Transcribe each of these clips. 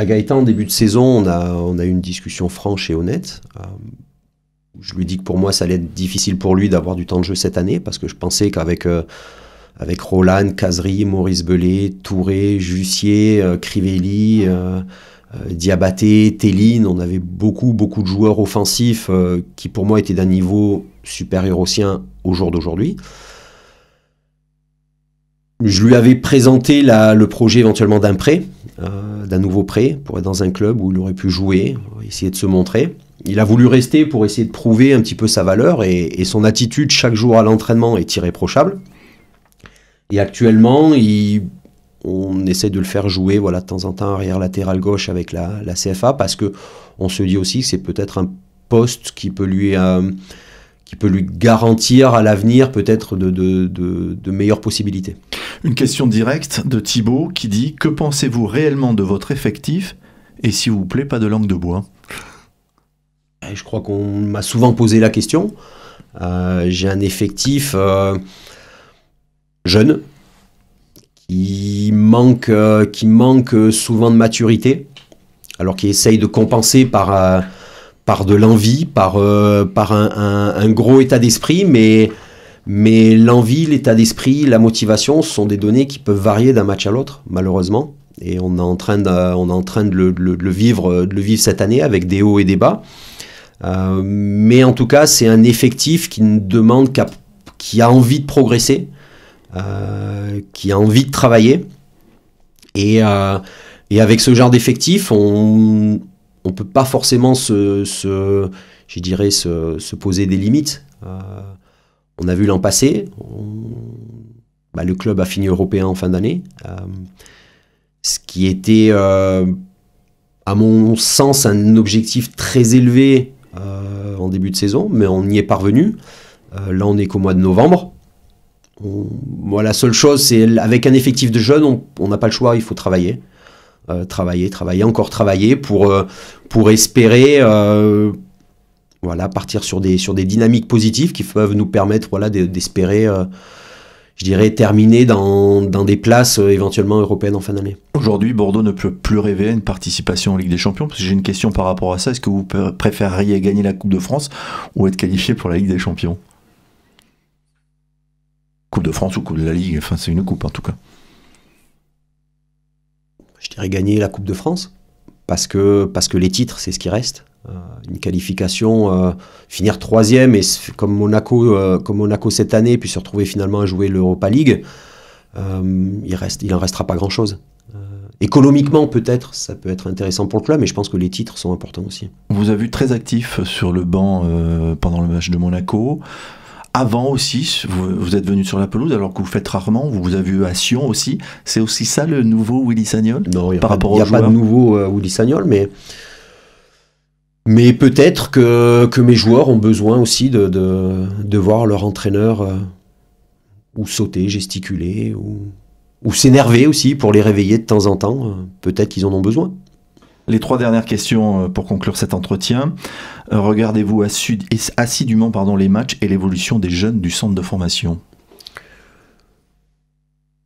A bah, Gaëtan, en début de saison, on a, eu une discussion franche et honnête. Euh, je lui dis que pour moi, ça allait être difficile pour lui d'avoir du temps de jeu cette année, parce que je pensais qu'avec euh, Roland, Casri, Maurice Belay, Touré, Jussier, euh, Crivelli, Diabaté, Téline, on avait beaucoup, beaucoup de joueurs offensifs qui, pour moi, étaient d'un niveau supérieur au sien au jour d'aujourd'hui. Je lui avais présenté le projet éventuellement d'un prêt d'un nouveau prêt pour être dans un club où il aurait pu jouer, essayer de se montrer. Il a voulu rester pour essayer de prouver un petit peu sa valeur et, son attitude chaque jour à l'entraînement est irréprochable. Et actuellement, il, on essaie de le faire jouer voilà, de temps en temps arrière latéral gauche avec la, CFA parce que on se dit aussi que c'est peut-être un poste qui peut lui... Euh, qui peut lui garantir à l'avenir peut-être de, de meilleures possibilités. Une question directe de Thibault qui dit Que pensez-vous réellement de votre effectif Et s'il vous plaît, pas de langue de bois. Eh, je crois qu'on m'a souvent posé la question. Euh, j'ai un effectif euh, jeune qui manque, euh, qui manque souvent de maturité, alors qu'il essaye de compenser par, par de l'envie, par, par un, gros état d'esprit, mais mais l'envie, l'état d'esprit, la motivation, ce sont des données qui peuvent varier d'un match à l'autre, malheureusement. Et on est en train de, on est en train de le, vivre, de le vivre cette année avec des hauts et des bas. Euh, mais en tout cas, c'est un effectif qui ne demande qui a envie de progresser, euh, qui a envie de travailler. Et, euh, et avec ce genre d'effectif, on ne peut pas forcément se, se dirais, se, se poser des limites. On a vu l'an passé, bah, le club a fini européen en fin d'année, euh, ce qui était, euh, à mon sens, un objectif très élevé euh, en début de saison, mais on y est parvenu. là, on n'est qu'au mois de novembre. Moi, la seule chose, c'est avec un effectif de jeunes, on n'a pas le choix, il faut travailler. travailler, travailler, encore travailler pour, pour espérer voilà, partir sur des, sur des dynamiques positives qui peuvent nous permettre voilà, d'espérer, euh, je dirais, terminer dans, des places euh, éventuellement européennes en fin d'année. Aujourd'hui, Bordeaux ne peut plus rêver à une participation en Ligue des Champions, j'ai une question par rapport à ça. Est-ce que vous préféreriez gagner la Coupe de France ou être qualifié pour la Ligue des Champions Coupe de France ou Coupe de la Ligue, enfin c'est une coupe en tout cas. Je dirais gagner la Coupe de France parce que, parce que les titres, c'est ce qui reste. Euh, une qualification, euh, finir troisième, et comme Monaco, euh, comme Monaco cette année, puis se retrouver finalement à jouer l'Europa League, il, reste, il en restera pas grand-chose. Économiquement, peut-être, ça peut être intéressant pour le club, mais je pense que les titres sont importants aussi. On vous a vu très actif sur le banc pendant le match de Monaco avant aussi, vous, êtes venu sur la pelouse alors que vous faites rarement, vous vous avez vu à Sion aussi. C'est aussi ça le nouveau Willy Sagnol Non, il n'y a, pas, rapport a pas de nouveau euh, Willy Sagnol, mais, mais peut-être que, que mes joueurs ont besoin aussi de, de, voir leur entraîneur euh, ou sauter, gesticuler, ou s'énerver aussi pour les réveiller de temps en temps. Euh, peut-être qu'ils en ont besoin. Les trois dernières questions euh, pour conclure cet entretien. Euh, regardez-vous assidûment pardon, les matchs et l'évolution des jeunes du centre de formation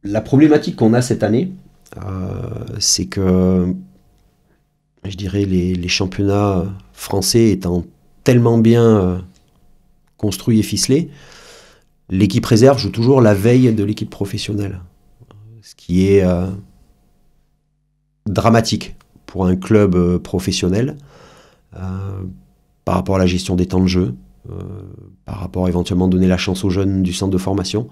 La problématique qu'on a cette année, euh, c'est que je dirais les, les, championnats français étant tellement bien construits et ficelés, l'équipe réserve joue toujours la veille de l'équipe professionnelle, ce qui est dramatique pour un club euh, professionnel euh, par rapport à la gestion des temps de jeu, euh, par rapport à éventuellement donner la chance aux jeunes du centre de formation.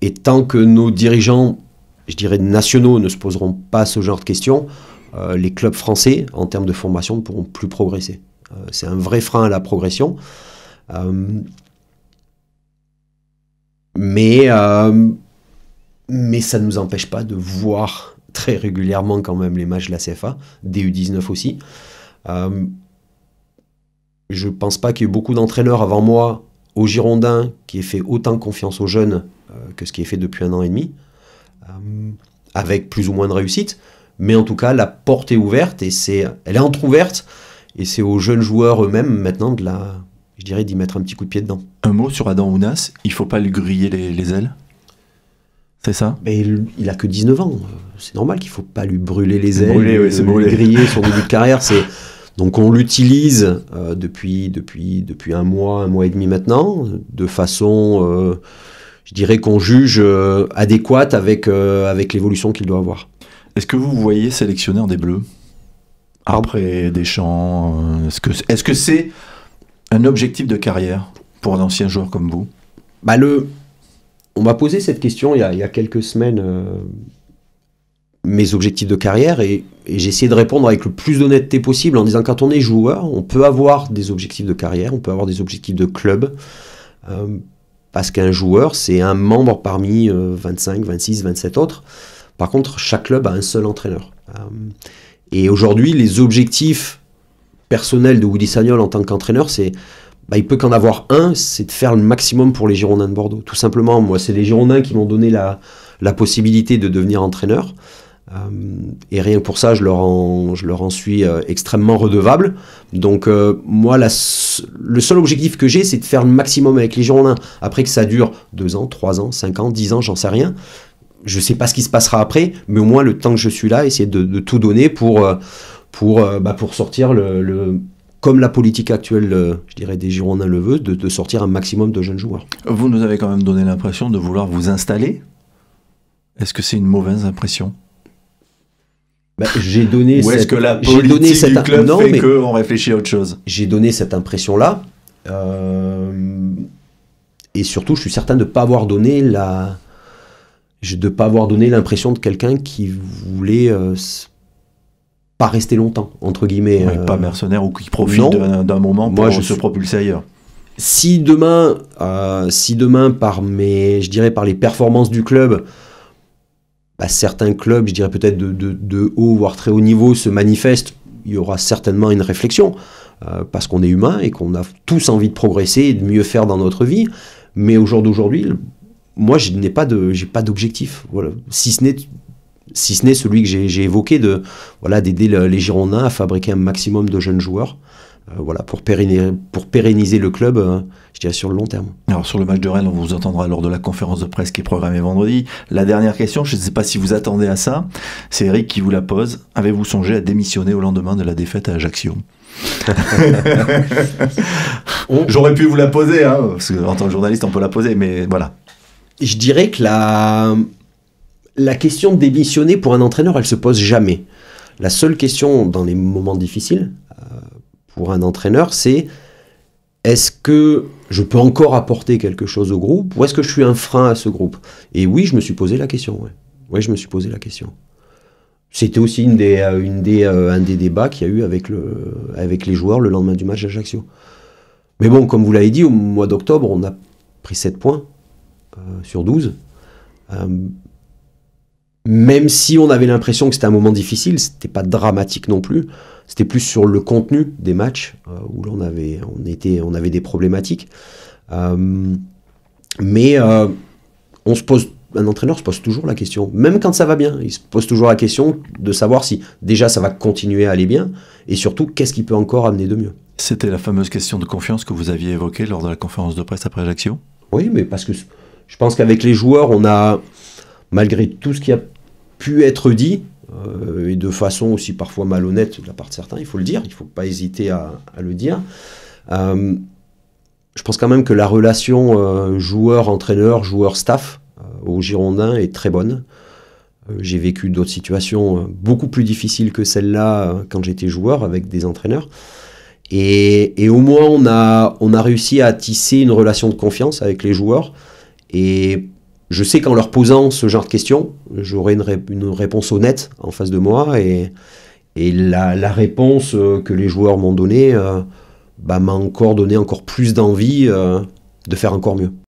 et tant que nos dirigeants, je dirais nationaux, ne se poseront pas ce genre de questions, les clubs français, en termes de formation, ne pourront plus progresser. c'est un vrai frein à la progression. mais mais ça ne nous empêche pas de voir très régulièrement quand même les matchs de la CFA, DU19 aussi. Euh, je ne pense pas qu'il y ait beaucoup d'entraîneurs avant moi au Girondins qui aient fait autant confiance aux jeunes euh, que ce qui est fait depuis un an et demi, euh, avec plus ou moins de réussite. Mais en tout cas, la porte est ouverte et c'est, elle est entrouverte. Et c'est aux jeunes joueurs eux-mêmes maintenant de la, je dirais, d'y mettre un petit coup de pied dedans. Un mot sur Adam Ounas, il faut pas le griller les ailes c'est ça Mais il a que 19 ans. C'est normal qu'il ne faut pas lui brûler les ailes, brûler, oui, lui, griller son début de carrière. C'est... Donc on l'utilise euh, depuis, depuis, depuis un mois, un mois et demi maintenant, de façon, euh, je dirais qu'on juge euh, adéquate avec, avec l'évolution qu'il doit avoir. Est-ce que vous voyez sélectionner en des bleus ah. Après champs est-ce que c'est un objectif de carrière pour un ancien joueur comme vous bah le, on m'a posé cette question il y a, quelques semaines, euh, mes objectifs de carrière, et, j'ai essayé de répondre avec le plus d'honnêteté possible en disant quand on est joueur, on peut avoir des objectifs de carrière, on peut avoir des objectifs de club, euh, parce qu'un joueur, c'est un membre parmi 25, 26, 27 autres. Par contre, chaque club a un seul entraîneur. Euh, et aujourd'hui, les objectifs personnels de Woody Sagnol en tant qu'entraîneur, c'est il bah, il peut qu'en avoir un, c'est de faire le maximum pour les Girondins de Bordeaux. Tout simplement, moi, c'est les Girondins qui m'ont donné la, possibilité de devenir entraîneur. Euh, et rien que pour ça, je leur en, suis euh, extrêmement redevable. Donc, euh, moi, le seul objectif que j'ai, c'est de faire le maximum avec les Girondins. Après que ça dure 2 ans, 3 ans, 5 ans, 10 ans, j'en sais rien. Je ne sais pas ce qui se passera après, mais au moins, le temps que je suis là, essayer de, tout donner pour, bah, pour, sortir le comme la politique actuelle, euh, je dirais, des Girondins Leveux, de, de sortir un maximum de jeunes joueurs. Vous nous avez quand même donné l'impression de vouloir vous installer. Est-ce que c'est une mauvaise impression ben, j'ai donné, Ou est-ce que la politique du club fait réfléchit à autre chose J'ai donné cette impression-là. Euh, et surtout, je suis certain de ne pas avoir donné la... de pas avoir donné l'impression de quelqu'un qui voulait euh, pas rester longtemps, entre guillemets. pas euh, mercenaire ou qui profite d'un moment pour Moi, je se propulse propulser ailleurs. Si demain, euh, si demain par mes, je dirais par les performances du club, bah, certains clubs, je dirais peut-être de, de, haut, voire très haut niveau, se manifestent, il y aura certainement une réflexion, euh, parce qu'on est humain et qu'on a tous envie de progresser et de mieux faire dans notre vie. Mais au jour d'aujourd'hui, moi, je n'ai pas, de, j'ai pas d'objectif, voilà. si ce n'est si ce n'est celui que j'ai évoqué, de voilà d'aider les Girondins à fabriquer un maximum de jeunes joueurs. Euh, voilà, pour, pérenniser, pour pérenniser le club, euh, je dirais sur le long terme. Alors sur le match de Rennes, on vous entendra lors de la conférence de presse qui est programmée vendredi. La dernière question, je ne sais pas si vous attendez à ça, c'est Eric qui vous la pose. Avez-vous songé à démissionner au lendemain de la défaite à Ajaccio J'aurais pu vous la poser, hein, parce qu'en tant que journaliste, on peut la poser, mais voilà. Je dirais que la, la question de démissionner pour un entraîneur, elle se pose jamais. La seule question dans les moments difficiles euh, pour un entraîneur, c'est est-ce que je peux encore apporter quelque chose au groupe ou est-ce que je suis un frein à ce groupe Et oui, je me suis posé la question. Oui, je me suis posé la question. C'était aussi une des, euh, euh, un des débats qu'il y a eu avec, le, avec les joueurs le lendemain du match d'Ajaccio. Mais bon, comme vous l'avez dit, au mois d'octobre, on a pris 7 points sur 12 même si on avait l'impression que c'était un moment difficile, c'était pas dramatique non plus. C'était plus sur le contenu des matchs euh, où on avait, on était, on avait des problématiques. Euh, mais euh, on se pose, un entraîneur se pose toujours la question, même quand ça va bien, il se pose toujours la question de savoir si déjà ça va continuer à aller bien et surtout qu'est-ce qui peut encore amener de mieux. C'était la fameuse question de confiance que vous aviez évoquée lors de la conférence de presse après l'action. Oui, mais parce que je pense qu'avec les joueurs, on a malgré tout ce qu'il y a pu être dit, euh, et de façon aussi parfois malhonnête de la part de certains, il faut le dire, il faut pas hésiter à, le dire. Euh, je pense quand même que la relation euh, joueur-entraîneur, joueur-staff au Girondin est très bonne. J'ai vécu d'autres situations beaucoup plus difficiles que celle-là quand j'étais joueur avec des entraîneurs. Et, au moins, on a, on a réussi à tisser une relation de confiance avec les joueurs. Et je sais qu'en leur posant ce genre de questions, j'aurai une, réponse honnête en face de moi et, la, réponse euh, que les joueurs m'ont donnée euh, bah, m'a encore donné encore plus d'envie euh, de faire encore mieux.